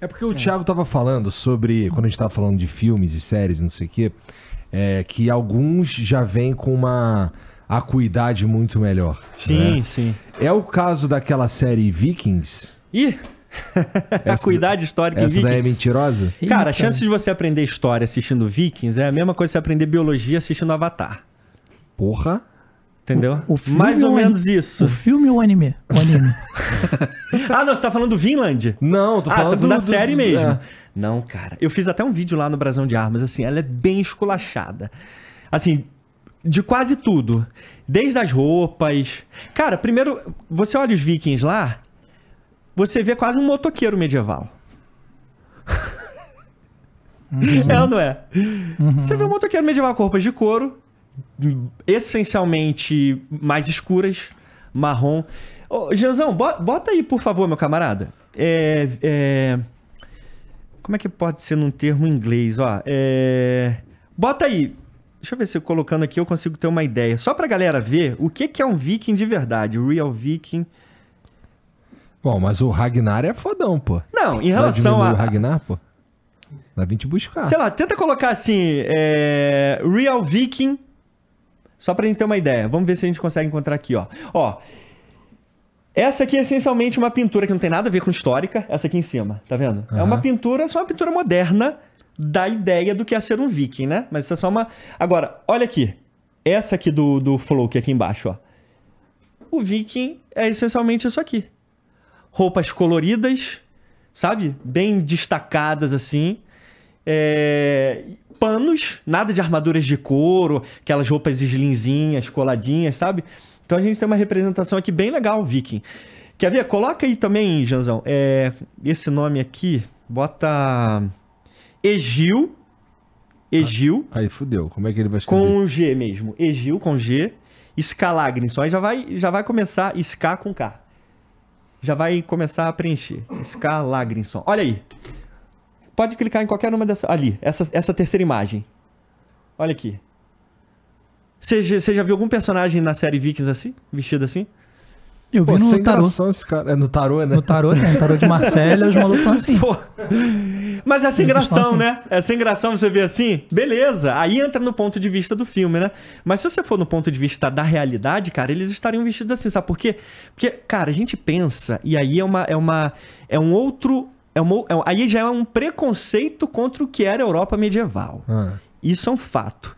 É porque o é. Thiago tava falando sobre, quando a gente tava falando de filmes e séries e não sei o quê, é, que alguns já vêm com uma acuidade muito melhor. Sim, né? sim. É o caso daquela série Vikings? Ih! Acuidade histórica essa em Vikings. Essa daí é mentirosa? Cara, Eita. a chance de você aprender história assistindo Vikings é a mesma coisa que você aprender biologia assistindo Avatar. Porra! Entendeu? O, o Mais é ou, ou menos isso. O filme ou é o anime? O anime. ah, não, você tá falando do Vinland? Não, tô ah, falando, ah, tá do, da série do, mesmo. É. Não, cara. Eu fiz até um vídeo lá no Brasão de Armas, assim, ela é bem esculachada. Assim, de quase tudo. Desde as roupas. Cara, primeiro, você olha os vikings lá, você vê quase um motoqueiro medieval. Uhum. É ou não é? Uhum. Você vê um motoqueiro medieval com roupas de couro, essencialmente mais escuras, marrom. Ô, Janzão, bota aí, por favor, meu camarada. É, é... Como é que pode ser num termo em inglês? Ó, é... Bota aí. Deixa eu ver se eu colocando aqui eu consigo ter uma ideia. Só pra galera ver o que, que é um viking de verdade, real viking. Bom, mas o Ragnar é fodão, pô. Não, em relação a... O Ragnar, pô. Vai vir te buscar. Sei lá, tenta colocar assim, é... real viking só pra gente ter uma ideia. Vamos ver se a gente consegue encontrar aqui, ó. Ó. Essa aqui é essencialmente uma pintura que não tem nada a ver com histórica. Essa aqui em cima, tá vendo? Uhum. É uma pintura, só uma pintura moderna da ideia do que é ser um viking, né? Mas isso é só uma. Agora, olha aqui. Essa aqui do, do Flow, que é aqui embaixo, ó. O viking é essencialmente isso aqui. Roupas coloridas, sabe? Bem destacadas assim. É panos, nada de armaduras de couro, aquelas roupas slimzinhas, coladinhas, sabe? Então a gente tem uma representação aqui bem legal, viking. Quer ver? Coloca aí também, Janzão, é, esse nome aqui, bota Egil, Egil. Aí, ah, aí fudeu, como é que ele vai escrever? Com G mesmo, Egil com G, Scalagrinson, aí já vai, já vai começar Ska com K. Já vai começar a preencher, Scalagrinson, olha aí. Pode clicar em qualquer uma dessas. Ali, essa, essa terceira imagem. Olha aqui. Você, já viu algum personagem na série Vikings assim? Vestido assim? Eu vi Pô, no tarô. Esse cara. É no tarô, né? No tarô, tem. No tarô de Marcelo, os malucos estão assim. Pô. Mas é sem Eles gração, assim. né? É sem gração você ver assim. Beleza. Aí entra no ponto de vista do filme, né? Mas se você for no ponto de vista da realidade, cara, eles estariam vestidos assim. Sabe por quê? Porque, cara, a gente pensa, e aí é uma. É, uma, é um outro é uma, é, aí já é um preconceito contra o que era a Europa medieval. Ah. Isso é um fato.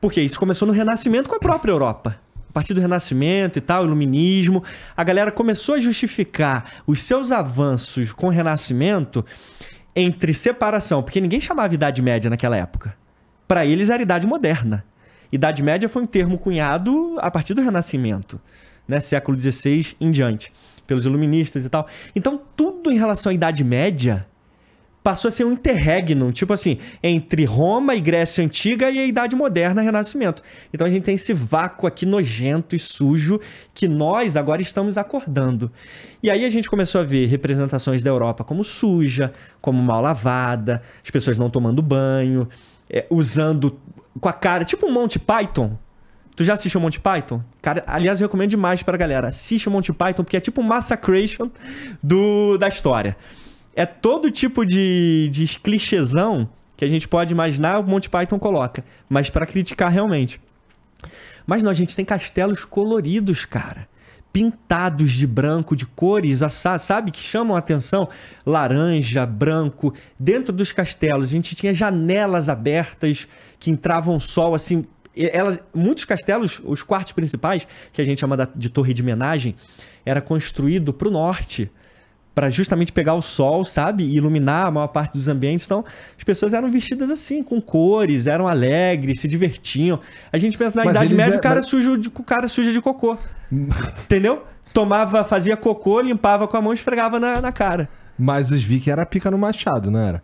Porque isso começou no Renascimento com a própria Europa. A partir do Renascimento e tal, Iluminismo, a galera começou a justificar os seus avanços com o Renascimento entre separação, porque ninguém chamava Idade Média naquela época. Para eles era Idade Moderna. Idade Média foi um termo cunhado a partir do Renascimento, né? século XVI em diante pelos iluministas e tal. Então, tudo em relação à Idade Média passou a ser um interregnum, tipo assim, entre Roma e Grécia Antiga e a Idade Moderna, Renascimento. Então a gente tem esse vácuo aqui nojento e sujo que nós agora estamos acordando. E aí a gente começou a ver representações da Europa como suja, como mal lavada, as pessoas não tomando banho, é, usando com a cara, tipo um monte Python, Tu já assistiu Monty Python? Cara, aliás, eu recomendo demais pra galera. Assiste o Monty Python, porque é tipo massacration do, da história. É todo tipo de, de clichêzão que a gente pode imaginar, o Monty Python coloca. Mas para criticar realmente. Mas não, a gente tem castelos coloridos, cara. Pintados de branco, de cores, sabe? Que chamam a atenção. Laranja, branco. Dentro dos castelos, a gente tinha janelas abertas que entravam sol, assim, elas, muitos castelos, os quartos principais, que a gente chama de torre de homenagem, era construído para o norte, para justamente pegar o sol, sabe? E iluminar a maior parte dos ambientes. Então, as pessoas eram vestidas assim, com cores, eram alegres, se divertiam. A gente pensa na mas Idade Média, é... o, cara mas... suja de, o cara suja de cocô. Entendeu? Tomava, fazia cocô, limpava com a mão e esfregava na, na cara. Mas os vikings era pica no machado, não era?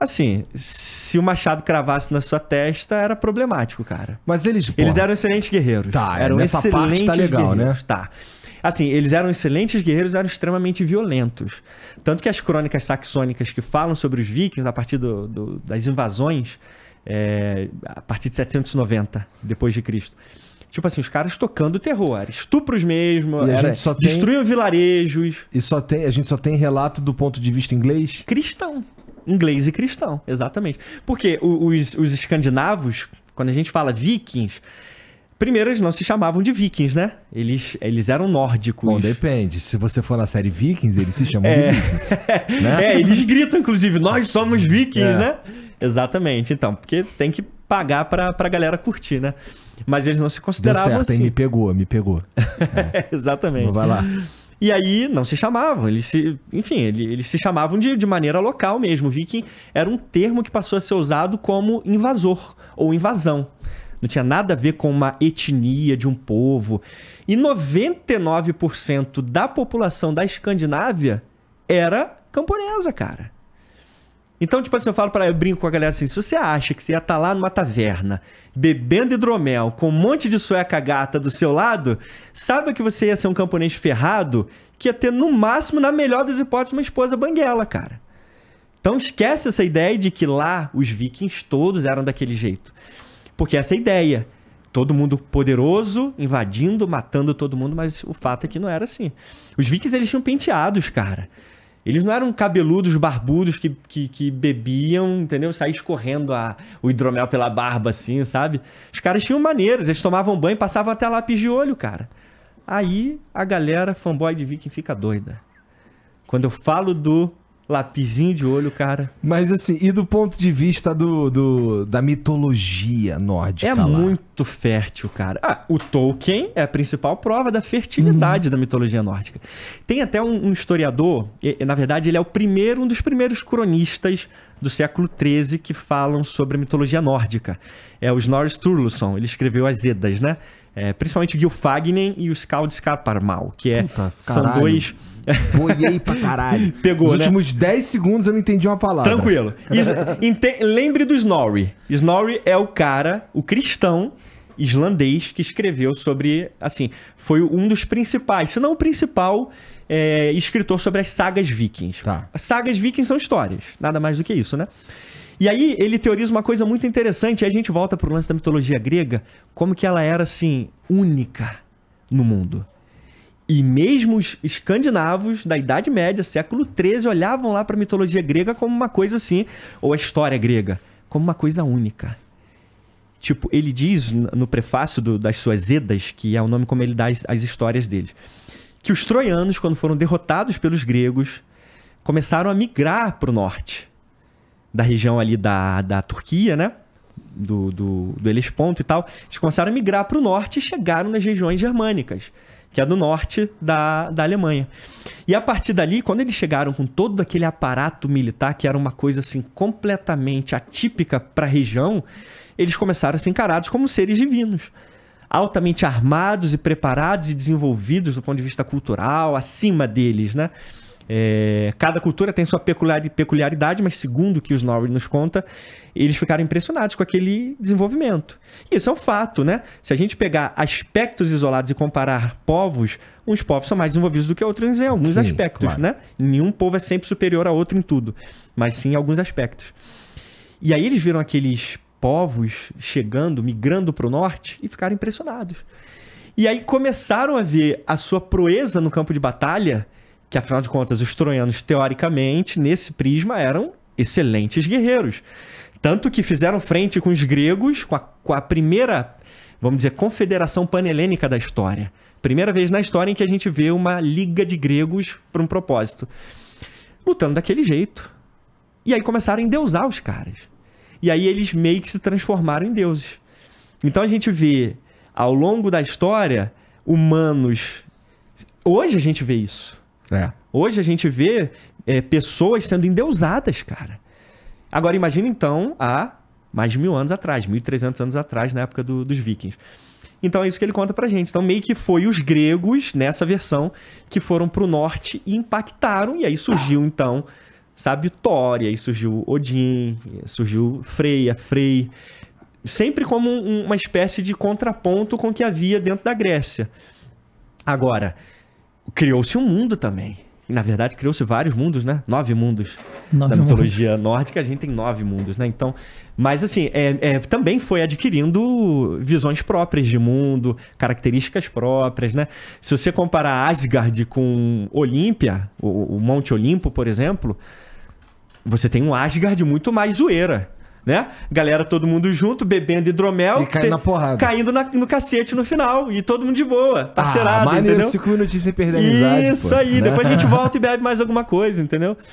Assim, se o machado cravasse na sua testa, era problemático, cara. Mas eles. Porra, eles eram excelentes guerreiros. Tá, é, eram nessa excelentes parte tá legal, né? guerreiros. né? Tá. Assim, eles eram excelentes guerreiros eram extremamente violentos. Tanto que as crônicas saxônicas que falam sobre os vikings a partir do, do, das invasões, é, a partir de 790 depois de Cristo. Tipo assim, os caras tocando terror, estupros mesmo, e destruíam vilarejos. E só tem, a gente só tem relato do ponto de vista inglês? Cristão. Inglês e cristão, exatamente. Porque os, os escandinavos, quando a gente fala vikings, Primeiro, eles não se chamavam de vikings, né? Eles, eles eram nórdicos. Bom, depende. Se você for na série Vikings, eles se chamam é. de vikings. né? É, eles gritam, inclusive, nós somos é. vikings, né? é. né? Exatamente. Então, porque tem que pagar pra, pra galera curtir, né? Mas eles não se consideravam Deu certo, assim. Hein? Me pegou, me pegou. É. Exatamente. Vai lá. E aí não se chamavam, eles se, enfim, eles, se chamavam de, de maneira local mesmo. Viking era um termo que passou a ser usado como invasor ou invasão. Não tinha nada a ver com uma etnia de um povo. E 99% da população da Escandinávia era camponesa, cara. Então, tipo assim, eu falo para eu brinco com a galera assim: se você acha que você ia estar tá lá numa taverna, bebendo hidromel, com um monte de sueca gata do seu lado, saiba que você ia ser um camponês ferrado que ia ter, no máximo, na melhor das hipóteses, uma esposa banguela, cara. Então esquece essa ideia de que lá os vikings todos eram daquele jeito. Porque essa é ideia. Todo mundo poderoso, invadindo, matando todo mundo, mas o fato é que não era assim. Os vikings eles tinham penteados, cara. Eles não eram cabeludos, barbudos que, que, que bebiam, entendeu? Saía escorrendo a, o hidromel pela barba, assim, sabe? Os caras tinham maneiras, eles tomavam banho e passavam até lápis de olho, cara. Aí a galera fanboy de Viking fica doida. Quando eu falo do Lapizinho de olho, cara. Mas assim, e do ponto de vista do, do da mitologia nórdica? É lá? muito fértil, cara. Ah, o Tolkien é a principal prova da fertilidade uhum. da mitologia nórdica. Tem até um, um historiador, e, na verdade, ele é o primeiro, um dos primeiros cronistas do século XIII que falam sobre a mitologia nórdica. É o Snorri Sturluson, ele escreveu As Edas, né? É, principalmente Gil Fagnen e o Skald Skarparmal, que é, Puta, são dois. Boiei pra caralho. Pegou, Nos né? últimos 10 segundos eu não entendi uma palavra. Tranquilo. Is, ente, lembre do Snorri. Snorri é o cara, o cristão islandês que escreveu sobre, assim, foi um dos principais, se não o principal é, escritor sobre as sagas vikings. Tá. As sagas vikings são histórias, nada mais do que isso, né? E aí ele teoriza uma coisa muito interessante, e a gente volta pro lance da mitologia grega, como que ela era assim única no mundo. E mesmo os escandinavos da Idade Média, século XIII, olhavam lá para a mitologia grega como uma coisa assim, ou a história grega, como uma coisa única. Tipo, ele diz no prefácio do, das suas Edas, que é o nome como ele dá as, as histórias dele, que os troianos, quando foram derrotados pelos gregos, começaram a migrar para o norte da região ali da, da Turquia, né? Do, do, do Helesponto e tal, eles começaram a migrar para o norte e chegaram nas regiões germânicas, que é do norte da, da Alemanha. E a partir dali, quando eles chegaram com todo aquele aparato militar, que era uma coisa assim completamente atípica para a região, eles começaram a ser encarados como seres divinos altamente armados e preparados e desenvolvidos do ponto de vista cultural, acima deles, né? É, cada cultura tem sua peculiaridade, mas segundo o que os Norris nos conta, eles ficaram impressionados com aquele desenvolvimento. E isso é um fato, né? Se a gente pegar aspectos isolados e comparar povos, uns povos são mais desenvolvidos do que outros em alguns sim, aspectos, claro. né? Nenhum povo é sempre superior a outro em tudo, mas sim em alguns aspectos. E aí eles viram aqueles povos chegando, migrando para o norte e ficaram impressionados. E aí começaram a ver a sua proeza no campo de batalha que afinal de contas os troianos, teoricamente, nesse prisma eram excelentes guerreiros. Tanto que fizeram frente com os gregos, com a, com a primeira, vamos dizer, confederação panhelênica da história. Primeira vez na história em que a gente vê uma liga de gregos para um propósito. Lutando daquele jeito. E aí começaram a endeusar os caras. E aí eles meio que se transformaram em deuses. Então a gente vê, ao longo da história, humanos. Hoje a gente vê isso. É. Hoje a gente vê é, pessoas sendo endeusadas, cara. Agora imagina então há mais de mil anos atrás, 1.300 anos atrás, na época do, dos vikings. Então é isso que ele conta pra gente. Então meio que foi os gregos, nessa versão, que foram pro norte e impactaram, e aí surgiu então, sabe, Thor, e aí surgiu Odin, surgiu Freya, Frey, sempre como um, uma espécie de contraponto com o que havia dentro da Grécia. Agora, criou-se um mundo também. E, na verdade, criou-se vários mundos, né? Nove mundos. Nove da mundos. mitologia nórdica, a gente tem nove mundos, né? Então, mas assim, é, é, também foi adquirindo visões próprias de mundo, características próprias, né? Se você comparar Asgard com Olímpia, o, o Monte Olimpo, por exemplo, você tem um Asgard muito mais zoeira né? Galera, todo mundo junto, bebendo hidromel. E caindo te... na porrada. Caindo na, no cacete no final. E todo mundo de boa, parcerado, ah, maneiro, entendeu? cinco minutinhos sem perder a amizade, Isso pô, aí. Né? Depois a gente volta e bebe mais alguma coisa, entendeu?